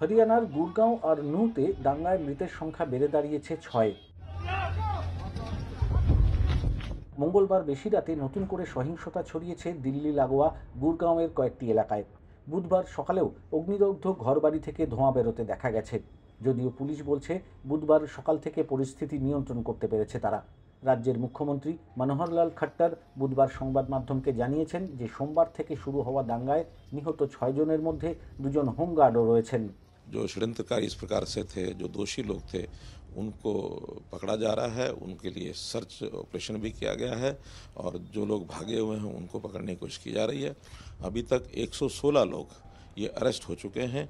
হরিয়ানার গুরগাঁও আর নুতে দাঙ্গায় মৃতের সংখ্যা বেড়ে দাঁড়িয়েছে ছয় মঙ্গলবার বেশি রাতে নতুন করে সহিংসতা ছড়িয়েছে দিল্লি লাগোয়া গুরগাঁওয়ের কয়েকটি এলাকায় বুধবার সকালেও অগ্নিদগ্ধ ঘরবাড়ি থেকে ধোঁয়া বেরোতে দেখা গেছে যদিও পুলিশ বলছে বুধবার সকাল থেকে পরিস্থিতি নিয়ন্ত্রণ করতে পেরেছে তারা রাজ্যের মুখ্যমন্ত্রী মনোহরলাল খট্টার বুধবার সংবাদ মাধ্যমকে জানিয়েছেন যে সোমবার থেকে শুরু হওয়া দাঙ্গায় নিহত ছয়জনের মধ্যে দুজন হোমগার্ডও রয়েছেন जो षडयंत्रकारी इस प्रकार से थे जो दोषी लोग थे उनको पकड़ा जा रहा है उनके लिए सर्च ऑपरेशन भी किया गया है और जो लोग भागे हुए हैं उनको पकड़ने की कोशिश की जा रही है अभी तक 116 लोग ये अरेस्ट हो चुके हैं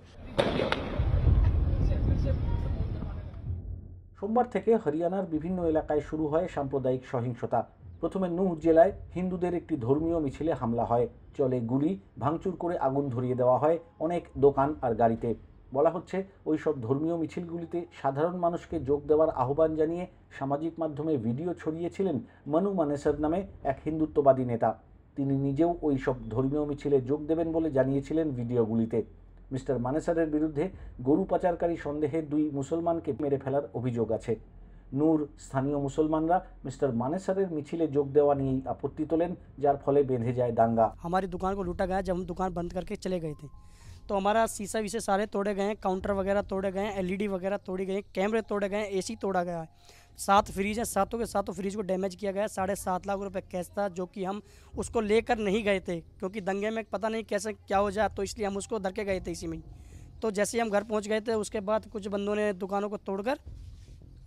सोमवार থেকে হরিয়ানার বিভিন্ন এলাকায় শুরু হয় সাম্প্রদায়িক সহিংসতা প্রথমে নূহ জেলায় হিন্দুদের একটি ধর্মীয় মিছিলে হামলা হয় চলে গুলি ভাঙচুর করে আগুন ধরিয়ে দেওয়া হয় অনেক দোকান আর বলা হচ্ছে ওই সব ধর্মীয় মিছিলগুলিতে সাধারণ মানুষকে যোগ দেওয়ার আহ্বান জানিয়ে সামাজিক মাধ্যমে ভিডিও ছড়িয়েছিলেন মনু মানেসর নামে এক হিন্দুত্ববাদী নেতা তিনি নিজেও ওই সব ধর্মীয় মিছিলে যোগ দেবেন বলে জানিয়েছিলেন ভিডিওগুলিতে মিস্টার মানেসারের বিরুদ্ধে গরু পাচারকারী সন্দেহে দুই মুসলমানকে মেরে ফেলার অভিযোগ আছে নূর স্থানীয় মুসলমানরা মিস্টার মানেসারের মিছিলে যোগ দেওয়া নিয়েই আপত্তি তোলেন যার ফলে বেঁধে যায় দাঙ্গা আমার দোকান লুটা গায়ে যেমন দোকান বন্ধ করকে চলে গেছে तो हमारा शीशा विशे सारे तोड़े गए हैं काउंटर वगैरह तोड़े गए हैं एलईडी वगैरह तोड़ी गई कैमरे तोड़े गए हैं सी तोड़ा गया है सात फ्रीज हैं सातों के सातों फ्रीज को डैमेज किया गया साढ़े सात लाख रुपए कैश था जो कि हम उसको लेकर नहीं गए थे क्योंकि दंगे में पता नहीं कैसे क्या हो जाए तो इसलिए हम उसको धर के गए थे इसी में तो जैसे ही हम घर पहुंच गए थे उसके बाद कुछ बंदों ने दुकानों को तोड़कर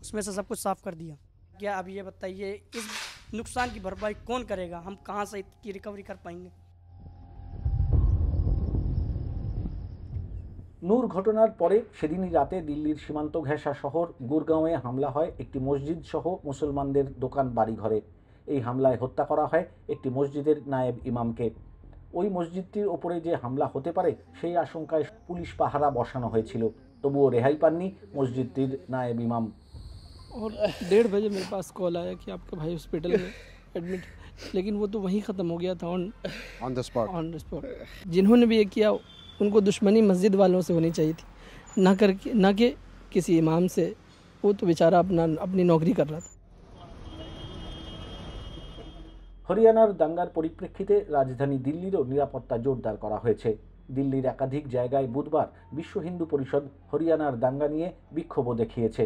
उसमें से सब कुछ साफ़ कर दिया क्या अब ये बताइए इस नुकसान की भरपाई कौन करेगा हम कहाँ से इसकी रिकवरी कर पाएंगे নূর ঘটনার পরে সেদিনই রাতে দিল্লির সীমান্ত ঘেঁষা শহর গুরগাঁওয়ে হামলা হয় একটি মসজিদ সহ মুসলমানদের দোকান বাড়িঘরে এই হামলায় হত্যা করা হয় একটি মসজিদের নায়েব ইমামকে ওই মসজিদটির ওপরে যে হামলা হতে পারে সেই আশঙ্কায় পুলিশ পাহারা বসানো হয়েছিল তবুও রেহাই পাননি মসজিদটির নায়েব ইমাম और বাজে बजे পাস কল कॉल आया कि आपका भाई हॉस्पिटल এডমিট লেকিন लेकिन তো तो খতম ख़त्म গিয়া गया on on on the on on the spot जिन्होंने उनको दुश्मनी मस्जिद वालों से होनी चाहिए थी ना करके ना कि किसी इमाम से वो तो बेचारा अपना अपनी नौकरी कर रहा था হরিয়ানার দাঙ্গার পরিপ্রেক্ষিতে রাজধানী দিল্লিরও নিরাপত্তা জোরদার করা হয়েছে দিল্লির একাধিক জায়গায় বুধবার বিশ্ব হিন্দু পরিষদ হরিয়ানার দাঙ্গা নিয়ে বিক্ষোভও দেখিয়েছে